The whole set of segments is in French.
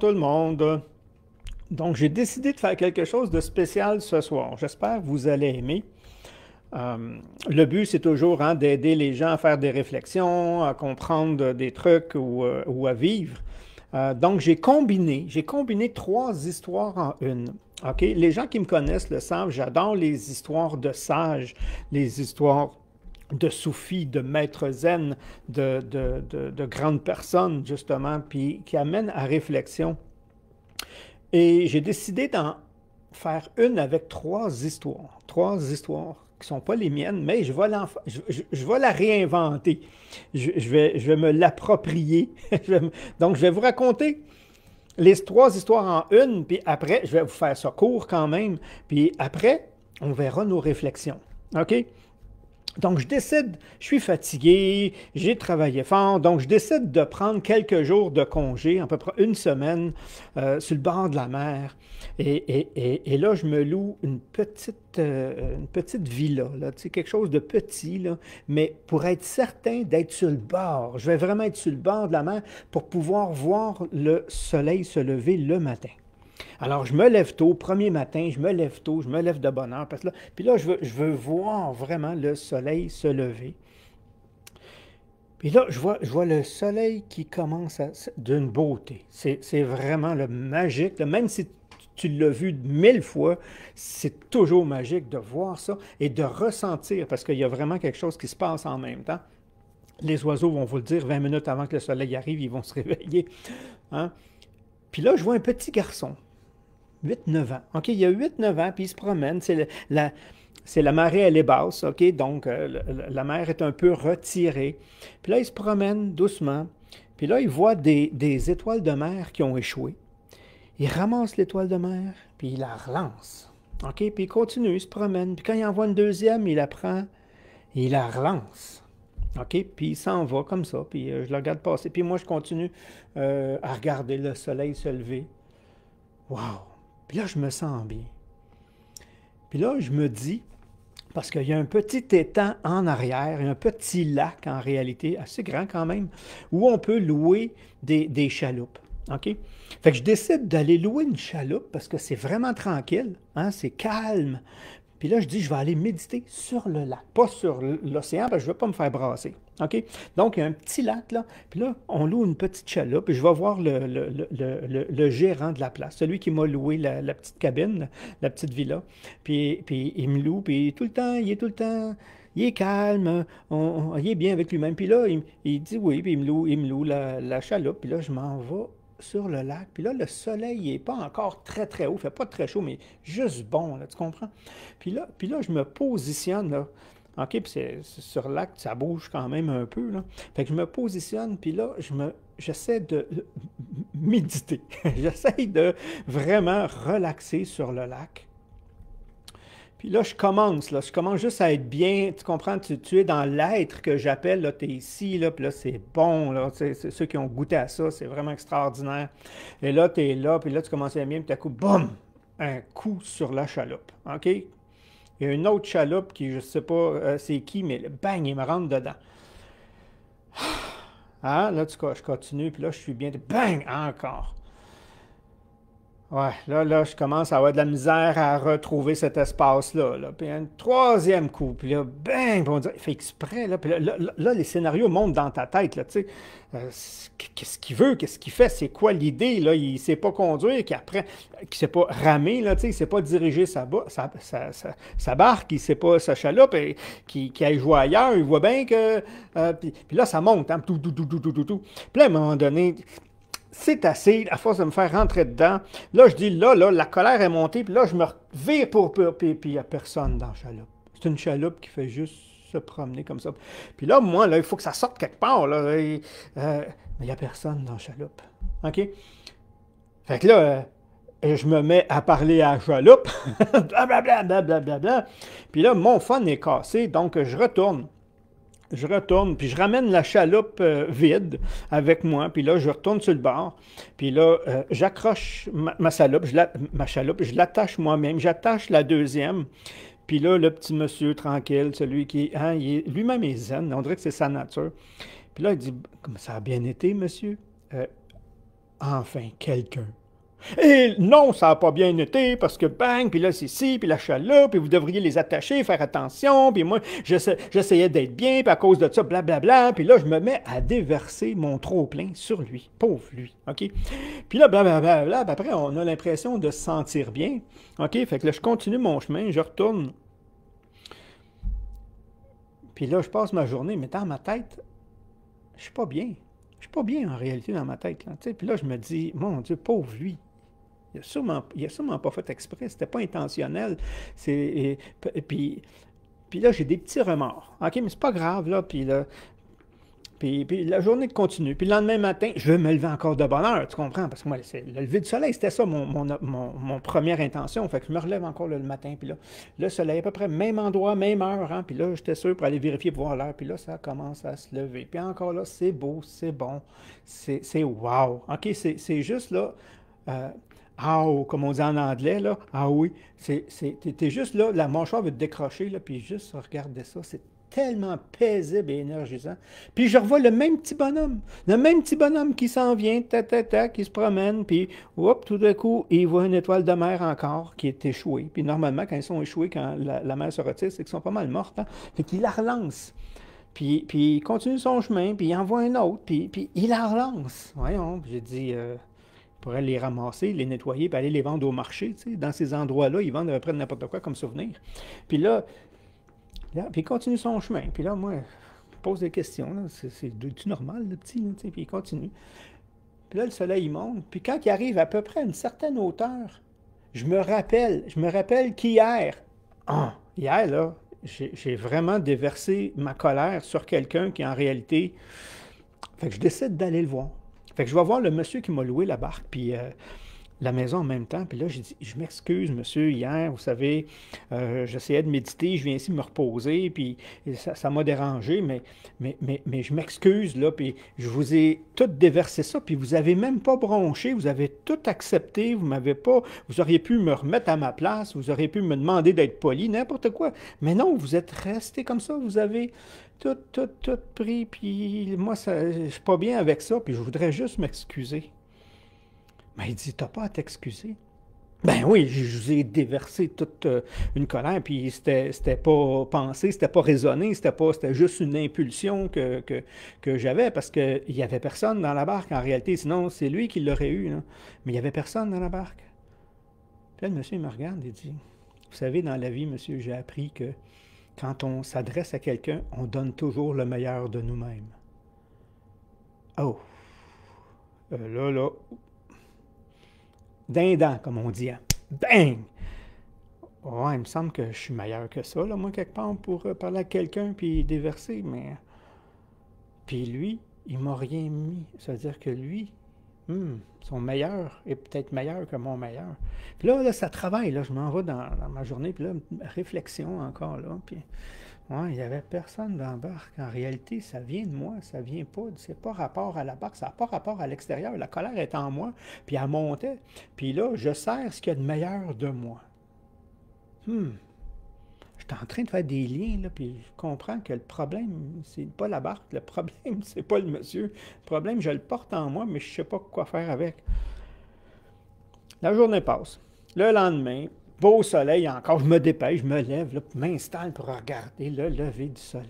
tout le monde. Donc, j'ai décidé de faire quelque chose de spécial ce soir. J'espère que vous allez aimer. Euh, le but, c'est toujours hein, d'aider les gens à faire des réflexions, à comprendre des trucs ou, euh, à vivre. Euh, donc, j'ai combiné, j'ai combiné trois histoires en une. OK? Les gens qui me connaissent le savent, j'adore les histoires de sages, les histoires de soufis, de maîtres zen, de, grandes personnes, justement, puis qui amènent à réflexion. Et j'ai décidé d'en faire une avec trois histoires. Trois histoires qui ne sont pas les miennes, mais je vais, je, la réinventer. Je, vais, je vais me l'approprier. Donc, je vais vous raconter les trois histoires en une, puis après, je vais vous faire ça court quand même, puis après, on verra nos réflexions. OK? Donc, je décide, je suis fatigué, j'ai travaillé fort, donc je décide de prendre quelques jours de congé, à peu près une semaine, euh, sur le bord de la mer. Et, là, je me loue une petite, euh, une petite villa, là, quelque chose de petit, mais pour être certain d'être sur le bord. Je vais vraiment être sur le bord de la mer pour pouvoir voir le soleil se lever le matin. Alors, je me lève tôt, premier matin, je me lève tôt, je me lève de bonne heure. Parce que là, puis là, je veux, je veux voir vraiment le soleil se lever. Puis là, je vois, le soleil qui commence d'une beauté. C'est vraiment le magique. Même si tu l'as vu mille fois, c'est toujours magique de voir ça et de ressentir, parce qu'il y a vraiment quelque chose qui se passe en même temps. Les oiseaux vont vous le dire 20 minutes avant que le soleil arrive, ils vont se réveiller. Hein. Puis là, je vois un petit garçon 8-9 ans. OK, il a 8-9 ans, puis il se promène. C'est la, la, marée, elle est basse, OK? Donc, euh, la, mer est un peu retirée. Puis là, il se promène doucement. Puis là, il voit des, étoiles de mer qui ont échoué. Il ramasse l'étoile de mer, puis il la relance. OK? Puis il continue, il se promène. Puis quand il en voit une deuxième, il la prend, il la relance. OK? Puis il s'en va comme ça, puis euh, je le regarde passer. Puis moi, je continue euh, à regarder le soleil se lever. Wow! Puis là, je me sens bien. Puis là, je me dis, parce qu'il y a un petit étang en arrière, un petit lac en réalité, assez grand quand même, où on peut louer des, chaloupes. OK? Fait que je décide d'aller louer une chaloupe parce que c'est vraiment tranquille, hein, c'est calme. Puis là, je dis, je vais aller méditer sur le lac, pas sur l'océan, parce que je ne veux pas me faire brasser. Donc, il y a un petit lac, là. Puis là, on loue une petite chaloupe. Puis je vais voir le, gérant de la place, celui qui m'a loué la, petite cabine, la petite villa. Puis, il me loue. Puis tout le temps, il est tout le temps il est calme, on, il est bien avec lui-même. Puis là, il, dit oui, puis il me loue, il me loue la, la chaloupe, puis là, je m'en vais sur le lac. Puis là, le soleil n'est pas encore très, très haut, il fait pas très chaud, mais juste bon, tu comprends? Puis là, puis là je me positionne, là. OK, puis c'est, sur l'acte, ça bouge quand même un peu. Là. Fait que je me positionne, puis là, je me, j'essaie de méditer. j'essaie de vraiment relaxer sur le lac. Puis là, je commence, là, je commence juste à être bien, tu comprends, tu, es dans l'être que j'appelle, là, tu es ici, là, puis là, c'est bon, là, c'est, ceux qui ont goûté à ça, c'est vraiment extraordinaire. Et là, tu es là, puis là, tu commences à bien, puis tout à coup, boum, un coup sur la chaloupe, OK? Il y a une autre chaloupe qui, je ne sais pas euh, c'est qui, mais bang, il me rentre dedans. Ah, là, tu, je continue, puis là, je suis bien. Bang, encore. Ouais, là, là, je commence à avoir de la misère à retrouver cet espace-là. Puis un troisième coup, puis là, bang, on dire, fait exprès, là, puis là, là, les scénarios montent dans ta tête, là, tu sais. Euh, qu'est-ce qu'il veut, qu'est-ce qu'il fait, c'est quoi l'idée, là, il sait pas conduire, qui ne qui sait pas ramer, là, tu sais, il sait pas diriger sa, sa, sa, sa, barque, il ne sait pas sa chaloupe, et qui, qui aille jouer ailleurs, il voit bien que... Euh, puis, là, ça monte, hein, tout, tout, tout, tout, tout, tout, Puis là, à un moment donné, c'est assez, à force de me faire rentrer dedans, là, je dis, là, là, la colère est montée, puis là, je me vire pour... Puis il n'y a personne dans la chaloupe. C'est une chaloupe qui fait juste se promener comme ça. Puis là, moi, là, il faut que ça sorte quelque part, là. Euh, mais il n'y a personne dans la chaloupe. OK? Fait que là... Euh, je me mets à parler à chaloupe, blablabla, blablabla. Puis là, mon fun est cassé, donc je retourne je retourne, puis je ramène la chaloupe euh, vide avec moi, puis là, je retourne sur le bord, puis là, euh, j'accroche ma, ma, ma chaloupe, je l'attache moi-même, j'attache la deuxième, puis là, le petit monsieur tranquille, celui qui, hein, est, lui-même est zen, on dirait que c'est sa nature. Puis là, il dit, comment ça a bien été, monsieur? Euh, enfin, quelqu'un. Et non, ça n'a pas bien été parce que bang, puis là c'est ci, puis la je là, puis vous devriez les attacher, faire attention, puis moi j'essayais d'être bien, puis à cause de ça, blablabla, puis là je me mets à déverser mon trop-plein sur lui, pauvre lui, OK? Puis là, blablabla, bla, après on a l'impression de se sentir bien, OK? Fait que là je continue mon chemin, je retourne. Puis là je passe ma journée, mais dans ma tête, je suis pas bien. Je suis pas bien en réalité dans ma tête. Là, puis là, je me dis, mon Dieu, pauvre lui. Il n'a sûrement, sûrement, pas fait exprès, c'était pas intentionnel. puis, puis là, j'ai des petits remords. OK, mais c'est pas grave, là. Puis puis, la journée continue. Puis le lendemain matin, je vais me lever encore de bonne heure, tu comprends? Parce que moi, le lever du soleil, c'était ça mon, mon, première intention. Fait que je me relève encore le matin. Puis là, le soleil, à peu près même endroit, même heure. Hein? Puis là, j'étais sûr pour aller vérifier pour voir l'heure. Puis là, ça commence à se lever. Puis encore là, c'est beau, c'est bon, c'est wow. OK? C'est juste là. Euh, ah, comme on dit en anglais, là. Ah oui, c'est, t'es juste là, la mâchoire veut te décrocher, là, puis juste regarder ça, c'est tellement paisible et énergisant. Puis je revois le même petit bonhomme, le même petit bonhomme qui s'en vient, ta, ta, ta, qui se promène, puis hop, tout d'un coup, il voit une étoile de mer encore qui est échouée. Puis normalement, quand ils sont échoués, quand la, mer se retire, c'est qu'ils sont pas mal mortes. Hein? Fait qu'il la relance. Puis, puis, il continue son chemin, puis il envoie un autre, puis, puis il la relance. Voyons, j'ai dit, euh, pourrait les ramasser, les nettoyer, puis aller les vendre au marché. Dans ces endroits-là, ils vendent à peu près n'importe quoi comme souvenir. Puis là, puis il continue son chemin. Puis là, moi, je pose des questions. C'est normal, le petit? puis il continue. Puis là, le soleil, monte. Puis quand il arrive à peu près à une certaine hauteur, je me rappelle, je me rappelle qu'hier, ah, hier, là, j'ai vraiment déversé ma colère sur quelqu'un qui, en réalité, fait que je décide d'aller le voir. Fait que je vais voir le monsieur qui m'a loué la barque, puis euh, la maison en même temps. Puis là, j'ai dit, je m'excuse, monsieur, hier, vous savez, euh, j'essayais de méditer, je viens ici me reposer, puis ça m'a dérangé, mais, mais, mais, je m'excuse, là, puis je vous ai tout déversé ça, puis vous n'avez même pas bronché, vous avez tout accepté, vous m'avez pas, vous auriez pu me remettre à ma place, vous auriez pu me demander d'être poli, n'importe quoi. Mais non, vous êtes resté comme ça, vous avez tout, tout, tout pris, puis moi, ça, je suis pas bien avec ça, puis je voudrais juste m'excuser. Mais ben, il dit, t'as pas à t'excuser. Ben oui, je vous ai déversé toute euh, une colère, puis c'était, c'était pas pensé, c'était pas raisonné, c'était pas, c'était juste une impulsion que, que, j'avais, parce qu'il n'y avait personne dans la barque en réalité, sinon c'est lui qui l'aurait eu, mais il n'y avait personne dans la barque. Puis le monsieur me regarde et dit, vous savez, dans la vie, monsieur, j'ai appris que quand on s'adresse à quelqu'un, on donne toujours le meilleur de nous-mêmes. Oh! Euh, là, là, d'un comme on dit. Hein. Bang! Ouais, il me semble que je suis meilleur que ça, là, moi, quelque part, pour euh, parler à quelqu'un puis déverser, mais. Puis lui, il m'a rien mis. ça veut dire que lui, hmm, son meilleur est peut-être meilleur que mon meilleur. Puis là, ça travaille, là, je m'en vais dans, ma journée, puis là, réflexion encore, là, il n'y avait personne dans la barque. En réalité, ça vient de moi, ça vient pas, c'est pas rapport à la barque, ça n'a pas rapport à l'extérieur. La colère est en moi, puis elle montait. Puis là, je sers ce qu'il y a de meilleur de moi. hum Je suis en train de faire des liens, là, puis je comprends que le problème, c'est pas la barque, le problème, c'est pas le monsieur. Le problème, je le porte en moi, mais je ne sais pas quoi faire avec. La journée passe. Le lendemain, beau soleil encore. Je me dépêche, je me lève, là, m'installe pour regarder le lever du soleil.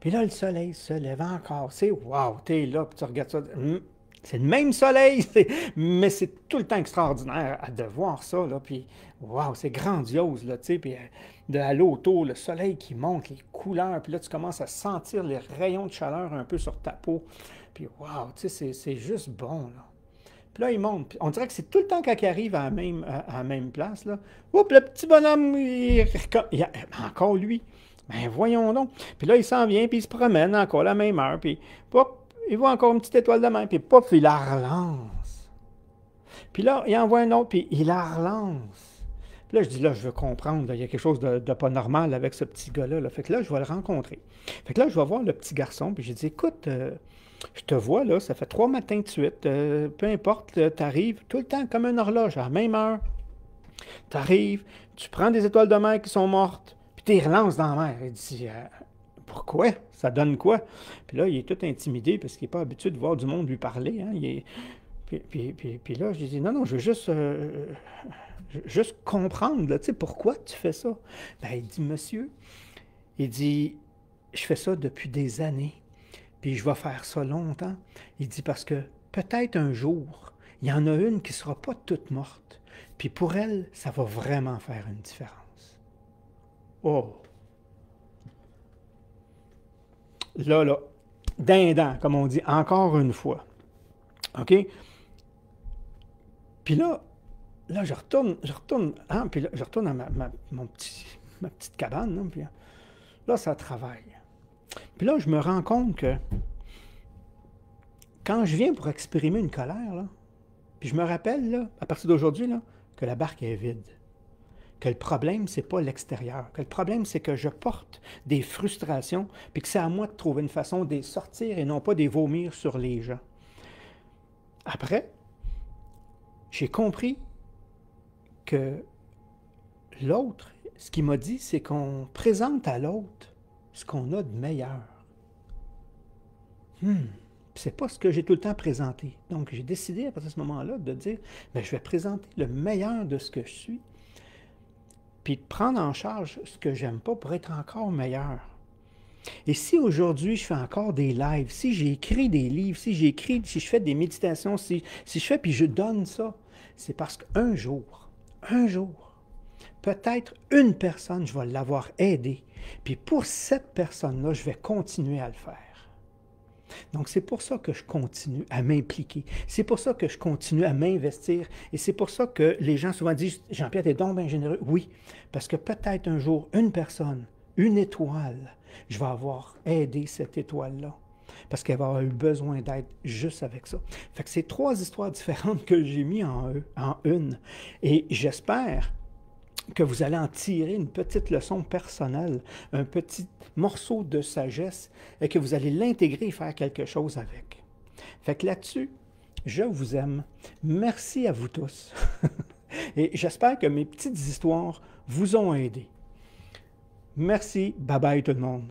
Puis là, le soleil se lève encore. C'est wow, es là, puis tu regardes ça. Hmm, c'est le même soleil, mais c'est tout le temps extraordinaire à de voir ça. Là, puis, waouh, c'est grandiose. Là, puis, euh, de à l'auto, le soleil qui monte, les couleurs. Puis là, tu commences à sentir les rayons de chaleur un peu sur ta peau. Puis, wow, c'est juste bon. Là. Puis là, il monte. On dirait que c'est tout le temps quand arrive à la même, à même place. Là. Oups, le petit bonhomme, il... encore lui. Mais ben, voyons donc. Puis là, il s'en vient, puis il se promène encore la même heure, puis pop, il voit encore une petite étoile de main, puis pop, il la relance. Puis là, il envoie un autre, puis il la relance. Puis là, je dis, là, je veux comprendre, il y a quelque chose de, pas normal avec ce petit gars-là. Fait que là, je vais le rencontrer. Fait que là, je vais voir le petit garçon, puis je dis, écoute, euh, je te vois, là, ça fait trois matins de suite. Euh, peu importe, tu arrives tout le temps comme un horloge, à la même heure. Tu arrives, tu prends des étoiles de mer qui sont mortes, puis tu les relances dans la mer. Il dit euh, Pourquoi Ça donne quoi Puis là, il est tout intimidé parce qu'il n'est pas habitué de voir du monde lui parler. Hein. puis, là, je dis Non, non, je veux juste. Euh, juste comprendre, tu sais, pourquoi tu fais ça. Ben, il dit, monsieur, il dit, je fais ça depuis des années et je vais faire ça longtemps. Il dit parce que peut-être un jour, il y en a une qui ne sera pas toute morte. Puis pour elle, ça va vraiment faire une différence. Oh! Là, là, dindant, comme on dit, encore une fois. OK? Puis là, là, je retourne, je retourne, hein, puis là, je retourne à ma, ma petite cabane, hein, là, ça travaille. Puis là, je me rends compte que quand je viens pour exprimer une colère, puis je me rappelle, à partir d'aujourd'hui, que la barque est vide. Que le problème, c'est pas l'extérieur. Que le problème, c'est que je porte des frustrations, puis que c'est à moi de trouver une façon de sortir et non pas de vomir sur les gens. Après, j'ai compris que l'autre, ce qu'il m'a dit, c'est qu'on présente à l'autre ce qu'on a de meilleur. Ce hmm. c'est pas ce que j'ai tout le temps présenté. Donc, j'ai décidé à partir de ce moment-là de dire, mais ben, je vais présenter le meilleur de ce que je suis, puis de prendre en charge ce que j'aime pas pour être encore meilleur. Et si aujourd'hui je fais encore des lives, si j'écris des livres, si j'écris, si je fais des méditations, si, si je fais puis je donne ça, c'est parce qu'un jour, un jour, peut-être une personne, je vais l'avoir aidé. Puis pour cette personne-là, je vais continuer à le faire. Donc c'est pour ça que je continue à m'impliquer. C'est pour ça que je continue à m'investir. Et c'est pour ça que les gens souvent disent, Jean-Pierre, t'es donc bien généreux. Oui, parce que peut-être un jour, une personne, une étoile, je vais avoir aidé cette étoile-là parce qu'elle va avoir eu besoin d'aide juste avec ça. Fait que c'est trois histoires différentes que j'ai mis en, en une. Et j'espère que vous allez en tirer une petite leçon personnelle, un petit morceau de sagesse, et que vous allez l'intégrer et faire quelque chose avec. Fait que là-dessus, je vous aime. Merci à vous tous. et j'espère que mes petites histoires vous ont aidé. Merci. Bye bye tout le monde.